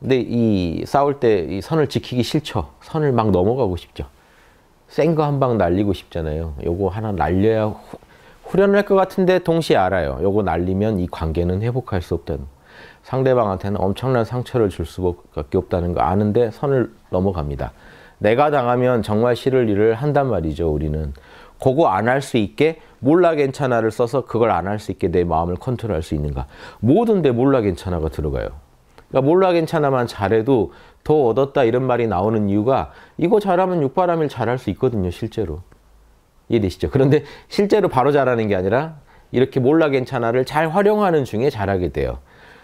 근데 이 싸울 때 이 선을 지키기 싫죠. 선을 막 넘어가고 싶죠. 센 거 한 방 날리고 싶잖아요. 요거 하나 날려야 후, 후련할 것 같은데 동시에 알아요. 요거 날리면 이 관계는 회복할 수 없다는 상대방한테는 엄청난 상처를 줄 수밖에 없다는 거 아는데 선을 넘어갑니다. 내가 당하면 정말 싫을 일을 한단 말이죠. 우리는 그거 안 할 수 있게 몰라 괜찮아를 써서 그걸 안 할 수 있게 내 마음을 컨트롤할 수 있는가. 모든데 몰라 괜찮아가 들어가요. 그러니까 몰라 괜찮아만 잘해도 더 얻었다 이런 말이 나오는 이유가 이거 잘하면 육바람일 잘할 수 있거든요, 실제로. 이해되시죠? 그런데 실제로 바로 잘하는 게 아니라 이렇게 몰라 괜찮아를 잘 활용하는 중에 잘하게 돼요.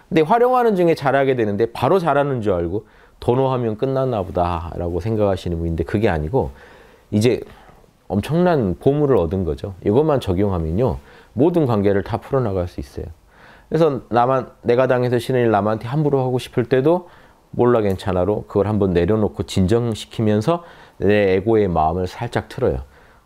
근데 활용하는 중에 잘하게 되는데 바로 잘하는 줄 알고 도노하면 끝났나 보다라고 생각하시는 분인데 그게 아니고 이제 엄청난 보물을 얻은 거죠. 이것만 적용하면요. 모든 관계를 다 풀어나갈 수 있어요. 그래서 나만 내가 당해서 신일 남한테 함부로 하고 싶을 때도 몰라 괜찮아로 그걸 한번 내려놓고 진정시키면서 내 에고의 마음을 살짝 틀어요.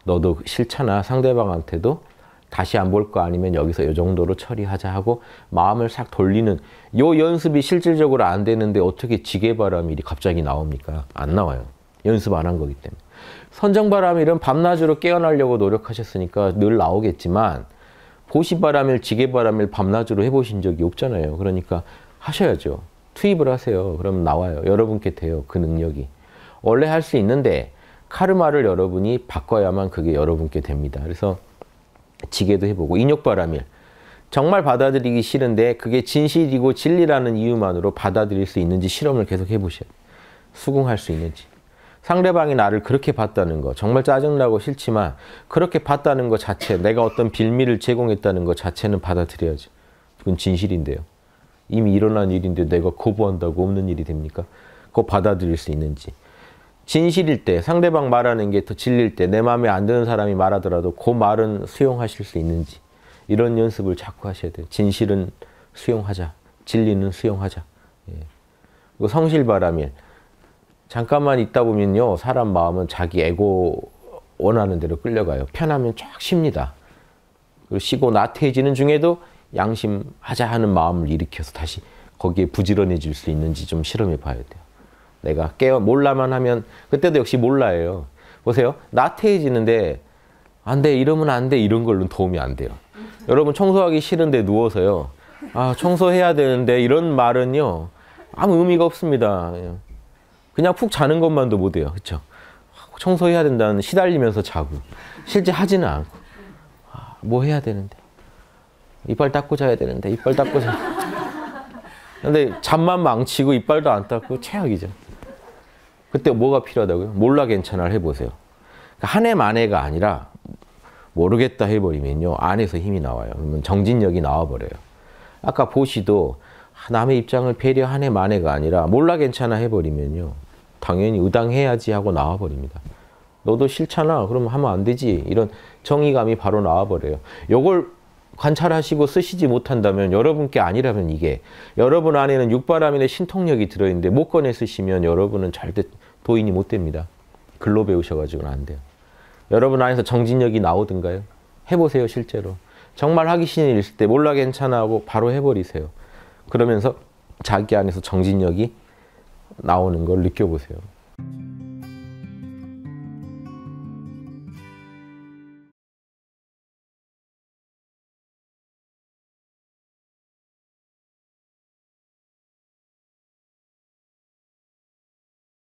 너도 싫잖아 상대방한테도 다시 안 볼 거 아니면 여기서 이 정도로 처리하자 하고 마음을 싹 돌리는 이 연습이 실질적으로 안 되는데 어떻게 지게바람일이 갑자기 나옵니까? 안 나와요. 연습 안 한 거기 때문에. 선정바람일은 밤낮으로 깨어나려고 노력하셨으니까 늘 나오겠지만 보시바람일 지게바람일 밤낮으로 해보신 적이 없잖아요. 그러니까 하셔야죠. 투입을 하세요. 그럼 나와요. 여러분께 돼요. 그 능력이. 원래 할 수 있는데 카르마를 여러분이 바꿔야만 그게 여러분께 됩니다. 그래서 지게도 해보고 인욕바람일 정말 받아들이기 싫은데 그게 진실이고 진리라는 이유만으로 받아들일 수 있는지 실험을 계속 해보셔야 돼요. 수긍할 수 있는지. 상대방이 나를 그렇게 봤다는 거 정말 짜증나고 싫지만 그렇게 봤다는 것 자체 내가 어떤 빌미를 제공했다는 것 자체는 받아들여야지 그건 진실인데요 이미 일어난 일인데 내가 거부한다고 없는 일이 됩니까? 그거 받아들일 수 있는지 진실일 때 상대방 말하는 게 더 진릴 때 내 마음에 안 드는 사람이 말하더라도 그 말은 수용하실 수 있는지 이런 연습을 자꾸 하셔야 돼요 진실은 수용하자 진리는 수용하자 예. 성실바람일 잠깐만 있다 보면요 사람 마음은 자기 애고 원하는 대로 끌려가요. 편하면 쫙 쉽니다. 그 쉬고 나태해지는 중에도 양심하자 하는 마음을 일으켜서 다시 거기에 부지런해질 수 있는지 좀 실험해 봐야 돼요. 내가 깨어 몰라만 하면 그때도 역시 몰라예요. 보세요. 나태해지는데 안 돼, 이러면 안 돼, 이런 걸로 도움이 안 돼요. 여러분 청소하기 싫은데 누워서요. 아, 청소해야 되는데 이런 말은요. 아무 의미가 없습니다. 그냥 푹 자는 것만도 못해요. 그렇죠? 청소해야 된다는 시달리면서 자고 실제 하지는 않고 아, 뭐 해야 되는데 이빨 닦고 자야 되는데 이빨 닦고 자 근데 잠만 망치고 이빨도 안 닦고 최악이죠 그때 뭐가 필요하다고요? 몰라 괜찮아 해보세요 그러니까 한해 만해가 아니라 모르겠다 해버리면요 안에서 힘이 나와요 그러면 정진력이 나와버려요 아까 보시도 아, 남의 입장을 배려 한 해 만해가 아니라 몰라 괜찮아 해버리면요 당연히 의당해야지 하고 나와버립니다. 너도 싫잖아. 그러면 하면 안 되지. 이런 정의감이 바로 나와버려요. 요걸 관찰하시고 쓰시지 못한다면 여러분께 아니라면 이게 여러분 안에는 육바람인의 신통력이 들어있는데 못 꺼내 쓰시면 여러분은 절대 도인이 못 됩니다. 글로 배우셔가지고는 안 돼요. 여러분 안에서 정진력이 나오든가요? 해보세요 실제로. 정말 하기 싫은 일 있을 때 몰라 괜찮아 하고 바로 해버리세요. 그러면서 자기 안에서 정진력이 나오는 걸 느껴보세요.